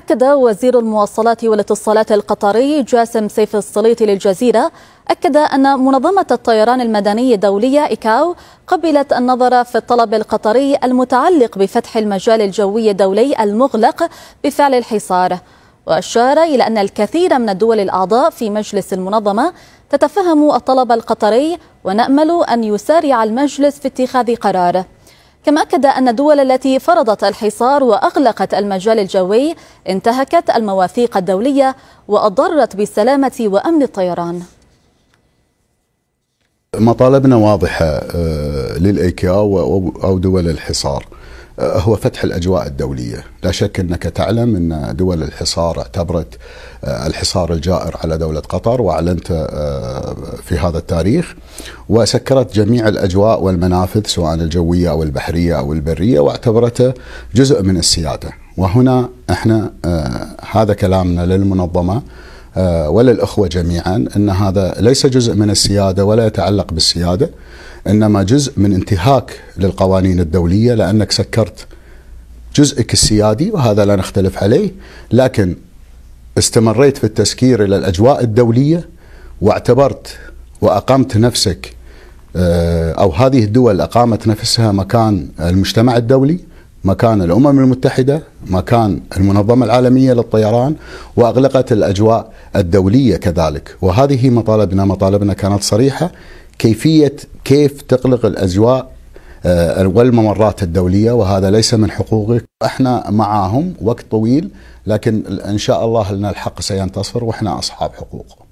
أكد وزير المواصلات والاتصالات القطري جاسم سيف السليطي للجزيرة أكد أن منظمة الطيران المدني الدولية إيكاو قبلت النظر في الطلب القطري المتعلق بفتح المجال الجوي الدولي المغلق بفعل الحصار وأشار إلى أن الكثير من الدول الأعضاء في مجلس المنظمة تتفهم الطلب القطري ونأمل أن يسارع المجلس في اتخاذ قرار كما أكد أن الدول التي فرضت الحصار وأغلقت المجال الجوي انتهكت المواثيق الدولية وأضرت بالسلامة وأمن الطيران مطالبنا واضحة آه، للأيكا أو دول الحصار آه، هو فتح الاجواء الدوليه، لا شك انك تعلم ان دول الحصار اعتبرت آه، الحصار الجائر على دوله قطر واعلنت في هذا التاريخ وسكرت جميع الأجواء والمنافذ سواء الجوية أو البحرية أو البرية واعتبرته جزء من السيادة وهنا احنا آه هذا كلامنا للمنظمة آه وللإخوة جميعا أن هذا ليس جزء من السيادة ولا يتعلق بالسيادة إنما جزء من انتهاك للقوانين الدولية لأنك سكرت جزءك السيادي وهذا لا نختلف عليه لكن استمريت في التسكير الى الاجواء الدوليه واعتبرت واقمت نفسك آه، أو هذه الدول أقامت نفسها مكان المجتمع الدولي مكان الأمم المتحدة مكان المنظمة العالمية للطيران وأغلقت الأجواء الدولية كذلك وهذه مطالبنا مطالبنا كانت صريحة كيفية كيف تغلق الأجواء آه، والممرات الدولية وهذا ليس من حقوقك احنا معاهم وقت طويل لكن ان شاء الله لنا الحق سينتصر واحنا اصحاب حقوق